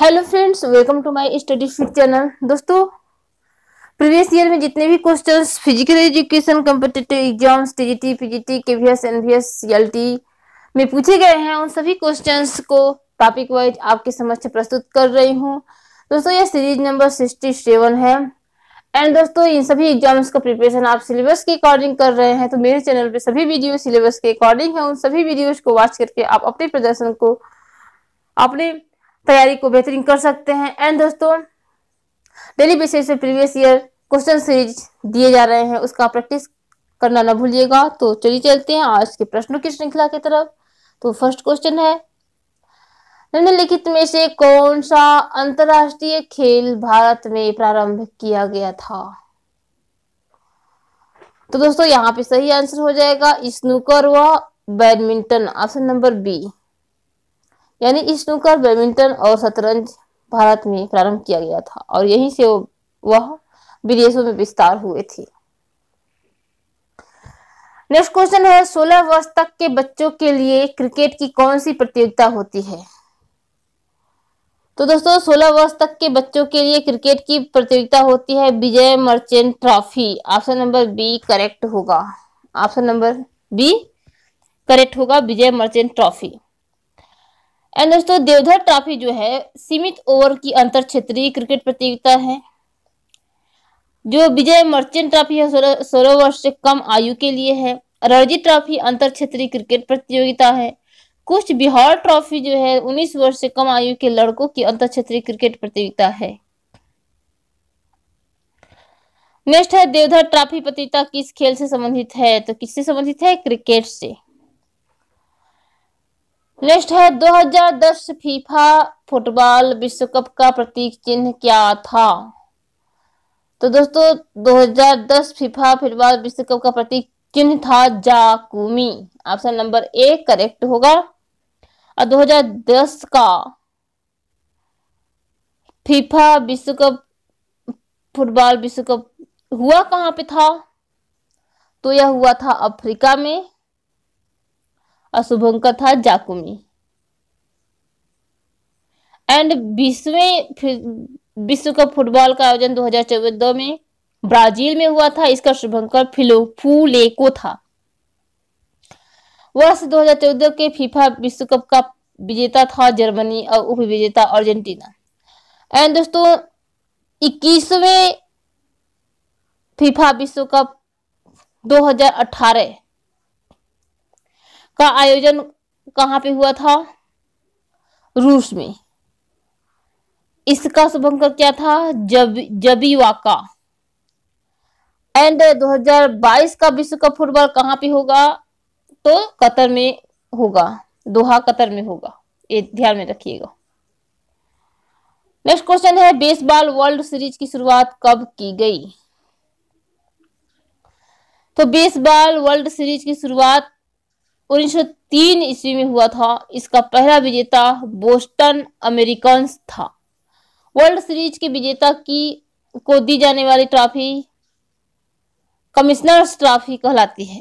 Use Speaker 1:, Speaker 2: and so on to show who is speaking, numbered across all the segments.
Speaker 1: hello friends welcome to my study fit channel दोस्तों previous year में जितने भी questions physical education competitive exams TGT PGT KVS NVS CLT में पूछे गए हैं उन सभी क्वेश्चंस को टॉपिक वाइज आपके समक्ष प्रस्तुत कर रही हूँ दोस्तों यह सीरीज नंबर सिक्सटी सेवन है एंड दोस्तों इन सभी एग्जाम्स का प्रिपरेशन आप सिलेबस के अकॉर्डिंग कर रहे हैं तो मेरे चैनल पे सभी वीडियो सिलेबस के अकॉर्डिंग है उन सभी वीडियोज को वॉच करके आप अपने प्रदर्शन को अपने तैयारी को बेहतरीन कर सकते हैं एंड दोस्तों डेली बेसिस पे प्रीवियस ईयर क्वेश्चन सीरीज दिए जा रहे हैं उसका प्रैक्टिस करना ना भूलिएगा तो चलिए चलते हैं आज के प्रश्नों की श्रृंखला की तरफ तो फर्स्ट क्वेश्चन है निम्नलिखित में से कौन सा अंतर्राष्ट्रीय खेल भारत में प्रारंभ किया गया था तो दोस्तों यहाँ पे सही आंसर हो जाएगा स्नूकर व बैडमिंटन ऑप्शन नंबर बी यानी स्नूकर बैडमिंटन और शतरंज भारत में प्रारंभ किया गया था और यहीं से वह विदेशों में विस्तार हुए थे नेक्स्ट क्वेश्चन है सोलह वर्ष तक के बच्चों के लिए क्रिकेट की कौन सी प्रतियोगिता होती है तो दोस्तों सोलह वर्ष तक के बच्चों के लिए क्रिकेट की प्रतियोगिता होती है Vijay Merchant trophy option number B correct होगा ऑप्शन नंबर बी करेक्ट होगा विजय मर्चेंट ट्रॉफी एंड दोस्तों देवधर ट्रॉफी जो है सीमित ओवर की अंतर क्षेत्रीय क्रिकेट प्रतियोगिता है जो विजय मर्चेंट ट्रॉफी है सोलह वर्ष से कम आयु के लिए है रणजी ट्रॉफी अंतर क्षेत्रीय क्रिकेट प्रतियोगिता है कुछ बिहार ट्रॉफी जो है उन्नीस वर्ष से कम आयु के लड़कों की अंतर क्षेत्रीय क्रिकेट प्रतियोगिता है नेक्स्ट है देवधर ट्रॉफी प्रतियोगिता किस खेल से संबंधित है तो किससे संबंधित है क्रिकेट से नेक्स्ट है 2010 फीफा फुटबॉल विश्व कप का प्रतीक चिन्ह क्या था तो दोस्तों 2010 फीफा फुटबॉल विश्व कप का प्रतीक चिन्ह था Zakumi option number A correct होगा और 2010 का फीफा विश्व कप फुटबॉल विश्व कप हुआ कहाँ पे था तो यह हुआ था अफ्रीका में अशुभम था जाकुमी एंड बीसवें विश्व कप फुटबॉल का आयोजन 2014 में ब्राजील में हुआ था इसका शुभंकर को था वर्ष 2014 के फीफा विश्व कप का विजेता था जर्मनी और उप विजेता अर्जेंटीना एंड दोस्तों 21वें फीफा विश्व कप 2018 का आयोजन कहाँ पे हुआ था रूस में इसका शुभंकर क्या था जब जबीवाका एंड 2022 का विश्व कप फुटबॉल कहाँ पे होगा तो कतर में होगा दोहा कतर में होगा ये ध्यान में रखिएगा नेक्स्ट क्वेश्चन है बेसबॉल वर्ल्ड सीरीज की शुरुआत कब की गई तो बेसबॉल वर्ल्ड सीरीज की शुरुआत 1903 ईस्वी में हुआ था इसका पहला विजेता बोस्टन अमेरिकन्स था वर्ल्ड सीरीज के विजेता की को दी जाने वाली ट्रॉफी कमिश्नर्स ट्रॉफी कहलाती है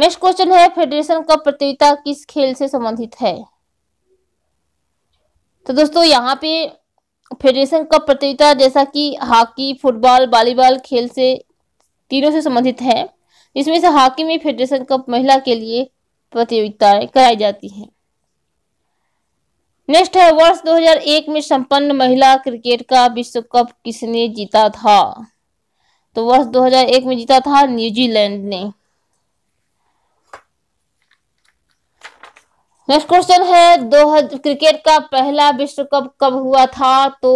Speaker 1: नेक्स्ट क्वेश्चन है फेडरेशन कप प्रतियोगिता किस खेल से संबंधित है तो दोस्तों यहाँ पे फेडरेशन कप प्रतियोगिता जैसा कि हॉकी फुटबॉल वॉलीबॉल खेल से तीनों से संबंधित है जिसमें से हॉकी में फेडरेशन कप महिला के लिए प्रतियोगिताएं कराई जाती हैं नेक्स्ट है वर्ष 2001 में संपन्न महिला क्रिकेट का विश्व कप किसने जीता था तो वर्ष 2001 में जीता था न्यूजीलैंड ने नेक्स्ट क्वेश्चन है दो क्रिकेट का पहला विश्व कप कब हुआ था तो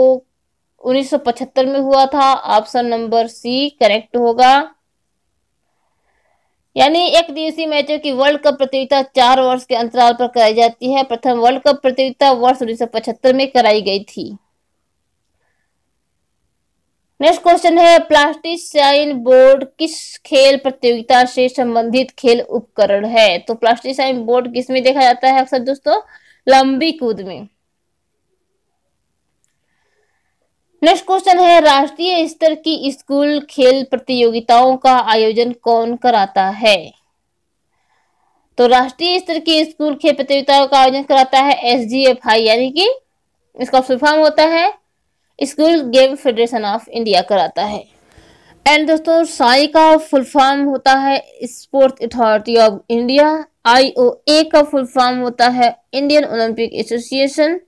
Speaker 1: 1975 में हुआ था ऑप्शन नंबर सी करेक्ट होगा यानी एक दिवसीय मैचों की वर्ल्ड कप प्रतियोगिता चार वर्ष के अंतराल पर कराई जाती है प्रथम वर्ल्ड कप प्रतियोगिता वर्ष उन्नीस में कराई गई थी नेक्स्ट क्वेश्चन है प्लास्टिक साइन बोर्ड किस खेल प्रतियोगिता से संबंधित खेल उपकरण है तो प्लास्टिक साइन बोर्ड किसमें देखा जाता है अक्सर दोस्तों लंबी कूद में नेक्स्ट क्वेश्चन है राष्ट्रीय स्तर की स्कूल खेल प्रतियोगिताओं का आयोजन कौन कराता है तो राष्ट्रीय स्तर की स्कूल खेल प्रतियोगिताओं का आयोजन कराता है एस यानी कि इसका फुलफॉर्म होता है school game federation of India कराता है एंड दोस्तों साई का फुल फॉर्म होता है sports authority of India IOA का फुल फॉर्म होता है इंडियन ओलंपिक एसोसिएशन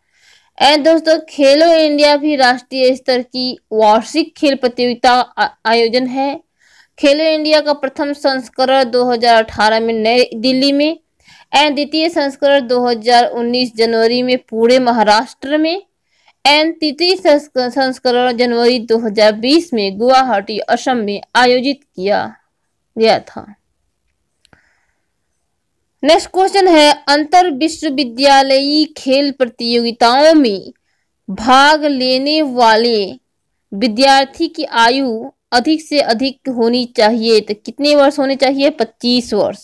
Speaker 1: एंड दोस्तों खेलो इंडिया भी राष्ट्रीय स्तर की वार्षिक खेल प्रतियोगिता आयोजन है खेलो इंडिया का प्रथम संस्करण 2018 में नई दिल्ली में एंड द्वितीय संस्करण 2019 जनवरी में पूरे महाराष्ट्र में एंड तृतीय संस्करण जनवरी 2020 में गुवाहाटी असम में आयोजित किया गया था नेक्स्ट क्वेश्चन है अंतर विश्वविद्यालयी खेल प्रतियोगिताओं में भाग लेने वाले विद्यार्थी की आयु अधिक से अधिक होनी चाहिए तो कितने वर्ष होने चाहिए पच्चीस वर्ष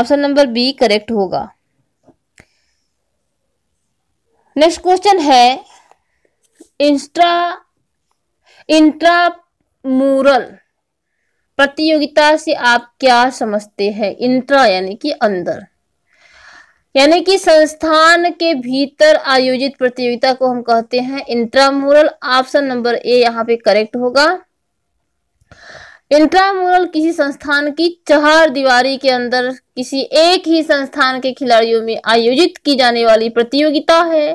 Speaker 1: ऑप्शन नंबर बी करेक्ट होगा नेक्स्ट क्वेश्चन है इंस्ट्रा इंट्रामूरल प्रतियोगिता से आप क्या समझते हैं इंट्रा यानी कि अंदर यानी कि संस्थान के भीतर आयोजित प्रतियोगिता को हम कहते हैं इंट्रामोरल ऑप्शन नंबर ए यहाँ पे करेक्ट होगा इंट्रामोरल किसी संस्थान की चार दीवारी के अंदर किसी एक ही संस्थान के खिलाड़ियों में आयोजित की जाने वाली प्रतियोगिता है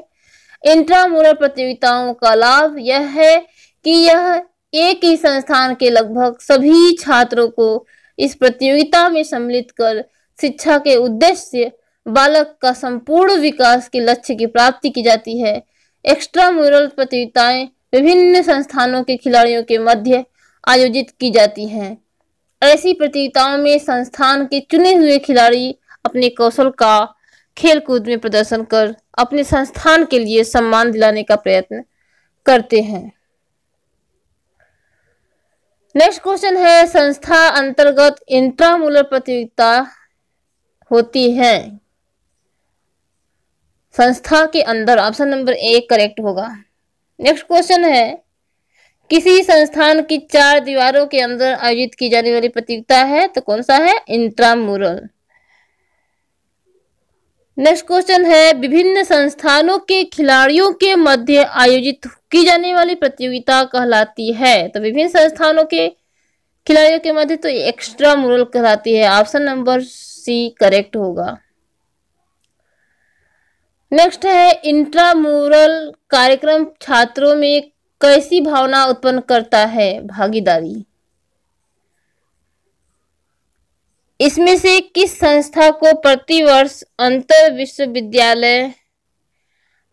Speaker 1: इंट्रामोरल प्रतियोगिताओं का लाभ यह है कि यह एक ही संस्थान के लगभग सभी छात्रों को इस प्रतियोगिता में सम्मिलित कर शिक्षा के उद्देश्य बालक का संपूर्ण विकास के लक्ष्य की प्राप्ति की जाती है एक्स्ट्रा मुरल प्रतियोगिताएं विभिन्न संस्थानों के खिलाड़ियों के मध्य आयोजित की जाती हैं ऐसी प्रतियोगिताओं में संस्थान के चुने हुए खिलाड़ी अपने कौशल का खेलकूद में प्रदर्शन कर अपने संस्थान के लिए सम्मान दिलाने का प्रयत्न करते हैं नेक्स्ट क्वेश्चन है संस्था अंतर्गत इंट्रामूल प्रतियोगिता होती है संस्था के अंदर ऑप्शन नंबर एक करेक्ट होगा नेक्स्ट क्वेश्चन है किसी संस्थान की चार दीवारों के अंदर आयोजित की जाने वाली प्रतियोगिता है तो कौन सा है इंट्रामूरल नेक्स्ट क्वेश्चन है विभिन्न संस्थानों के खिलाड़ियों के मध्य आयोजित की जाने वाली प्रतियोगिता कहलाती है तो विभिन्न संस्थानों के खिलाड़ियों के मध्य तो एक्स्ट्रा मुरल कहलाती है ऑप्शन नंबर सी करेक्ट होगा नेक्स्ट है इंट्रामूरल कार्यक्रम छात्रों में कैसी भावना उत्पन्न करता है भागीदारी इसमें से किस संस्था को प्रतिवर्ष अंतर विश्वविद्यालय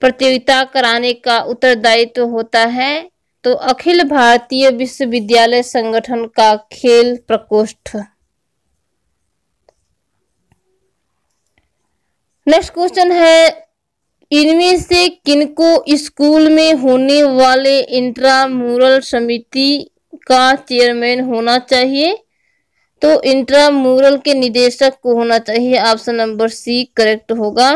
Speaker 1: प्रतियोगिता कराने का उत्तरदायित्व तो होता है तो अखिल भारतीय विश्वविद्यालय संगठन का खेल प्रकोष्ठ नेक्स्ट क्वेश्चन है इनमें से किनको स्कूल में होने वाले इंट्रामूरल समिति का चेयरमैन होना चाहिए तो इंट्रामूरल के निदेशक को होना चाहिए ऑप्शन नंबर सी करेक्ट होगा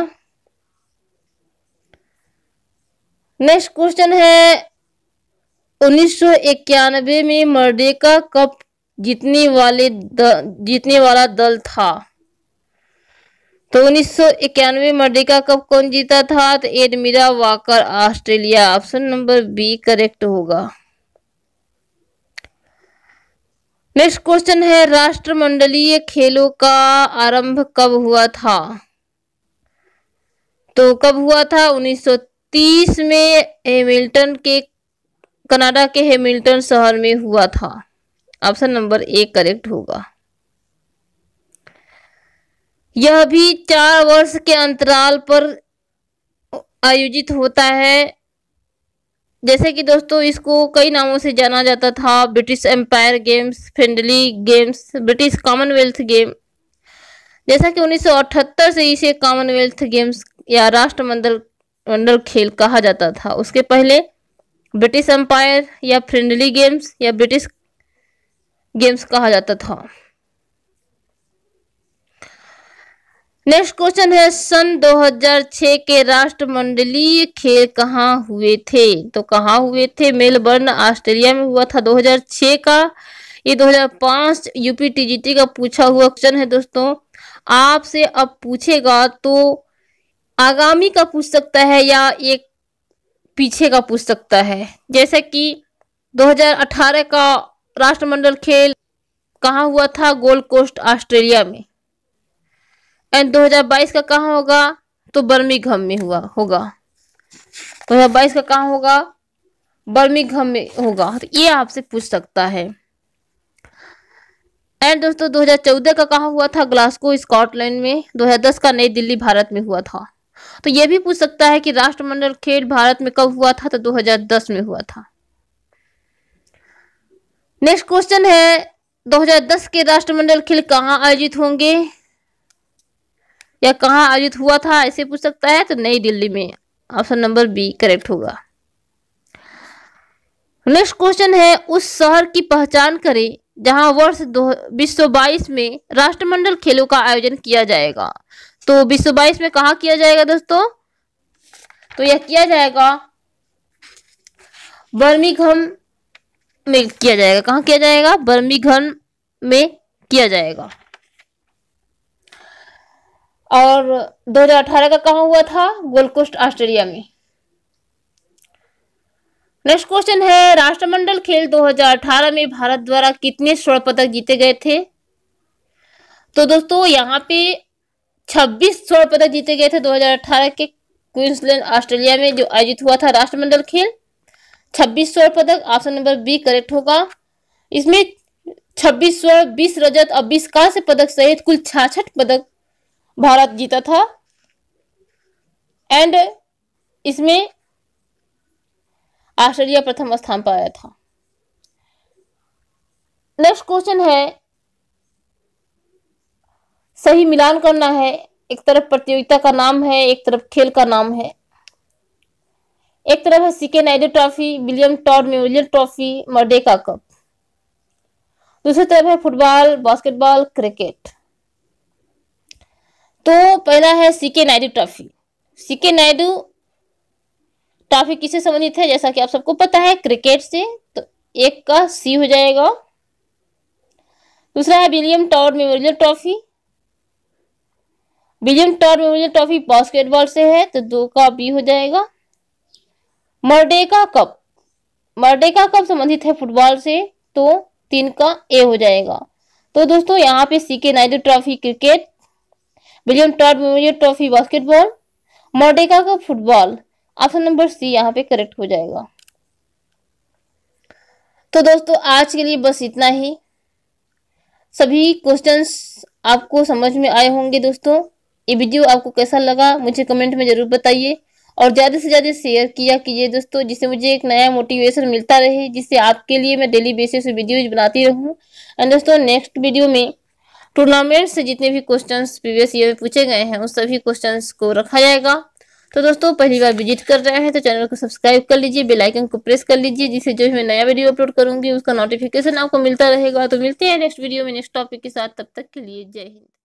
Speaker 1: नेक्स्ट क्वेश्चन है उन्नीस में मर्डेका कप जीतने वाले जीतने वाला दल था तो उन्नीस सौ इक्यानवे मर्डिका कप कौन जीता था तो Admira Wacker Australia option number B correct होगा नेक्स्ट क्वेश्चन है राष्ट्रमंडलीय खेलों का आरंभ कब हुआ था तो कब हुआ था 1930 में हेमिल्टन के कनाडा के हेमिल्टन शहर में हुआ था ऑप्शन नंबर ए करेक्ट होगा यह भी चार वर्ष के अंतराल पर आयोजित होता है जैसे कि दोस्तों इसको कई नामों से जाना जाता था British Empire games friendly games British Commonwealth game जैसा कि 1978 से इसे कॉमनवेल्थ गेम्स या राष्ट्रमंडल मंडल खेल कहा जाता था उसके पहले ब्रिटिश एम्पायर या फ्रेंडली गेम्स या ब्रिटिश गेम्स कहा जाता था नेक्स्ट क्वेश्चन है सन 2006 के राष्ट्रमंडलीय खेल कहाँ हुए थे तो कहाँ हुए थे मेलबर्न ऑस्ट्रेलिया में हुआ था 2006 का ये 2005 यूपी टीजीटी का पूछा हुआ क्वेश्चन है दोस्तों आपसे अब पूछेगा तो आगामी का पूछ सकता है या एक पीछे का पूछ सकता है जैसा कि 2018 का राष्ट्रमंडल खेल कहाँ हुआ था गोल्ड कोस्ट ऑस्ट्रेलिया में एंड 2022 का कहा होगा तो घम में हुआ होगा 2022 का कहा होगा घम में होगा तो ये आपसे पूछ सकता है एंड दोस्तों 2014 का कहा हुआ था ग्लास्को स्कॉटलैंड में 2010 का नई दिल्ली भारत में हुआ था तो ये भी पूछ सकता है कि राष्ट्रमंडल खेल भारत में कब हुआ था तो 2010 में हुआ था नेक्स्ट क्वेश्चन है 2010 के राष्ट्रमंडल खेल कहाँ आयोजित होंगे या कहाँ आयोजित हुआ था ऐसे पूछ सकता है तो नई दिल्ली में ऑप्शन नंबर बी करेक्ट होगा नेक्स्ट क्वेश्चन है उस शहर की पहचान करें जहां वर्ष दो में राष्ट्रमंडल खेलों का आयोजन किया जाएगा तो बाईस में कहा किया जाएगा दोस्तों तो यह किया जाएगा बर्मिघम में किया जाएगा कहा किया जाएगा बर्मिघम में किया जाएगा और 2018 का कहा हुआ था गोलकोस्ट ऑस्ट्रेलिया में नेक्स्ट क्वेश्चन है राष्ट्रमंडल खेल 2018 में भारत द्वारा कितने स्वर्ण पदक जीते गए थे तो दोस्तों यहाँ पे 26 स्वर्ण पदक जीते गए थे 2018 के क्वींसलैंड ऑस्ट्रेलिया में जो आयोजित हुआ था राष्ट्रमंडल खेल 26 स्वर्ण पदक ऑप्शन नंबर बी करेक्ट होगा इसमें 26 स्वर्ण 20 रजत और 20 कांस्य पदक सहित कुल छाछठ पदक भारत जीता था एंड इसमें ऑस्ट्रेलिया प्रथम स्थान पर आया था नेक्स्ट क्वेश्चन है सही मिलान करना है एक तरफ प्रतियोगिता का नाम है एक तरफ खेल का नाम है एक तरफ है CK Naidu trophy William Todd memorial trophy Merdeka cup दूसरी तरफ है फुटबॉल बास्केटबॉल क्रिकेट तो पहला है CK Naidu trophy CK Naidu trophy किससे संबंधित है जैसा कि आप सबको पता है क्रिकेट से तो एक का सी हो जाएगा दूसरा है William Todd memorial trophy William Todd memorial trophy basketball से है तो दो का बी हो जाएगा मर्डेका कप मर्डेका कप संबंधित है फुटबॉल से तो तीन का ए हो जाएगा तो दोस्तों यहाँ पे CK Naidu trophy cricket William Todd memorial trophy basketball Merdeka football option number सी यहाँ पे करेक्ट हो जाएगा तो दोस्तों आज के लिए बस इतना ही सभी क्वेश्चंस आपको समझ में आए होंगे दोस्तों ये वीडियो आपको कैसा लगा मुझे कमेंट में ज़रूर बताइए और ज़्यादा से ज़्यादा शेयर किया कीजिए दोस्तों जिससे मुझे एक नया मोटिवेशन मिलता रहे जिससे आपके लिए मैं डेली बेसिस वीडियोज बनाती रहूँ एंड दोस्तों नेक्स्ट वीडियो में टूर्नामेंट से जितने भी क्वेश्चन प्रीवियस ईयर में पूछे गए हैं उन सभी क्वेश्चन को रखा जाएगा तो दोस्तों पहली बार विजिट कर रहे हैं तो चैनल को सब्सक्राइब कर लीजिए बेल आइकन को प्रेस कर लीजिए जिससे जो मैं नया वीडियो अपलोड करूंगी उसका नोटिफिकेशन आपको मिलता रहेगा तो मिलते हैं नेक्स्ट वीडियो में नेक्स्ट टॉपिक के साथ तब तक के लिए जय हिंद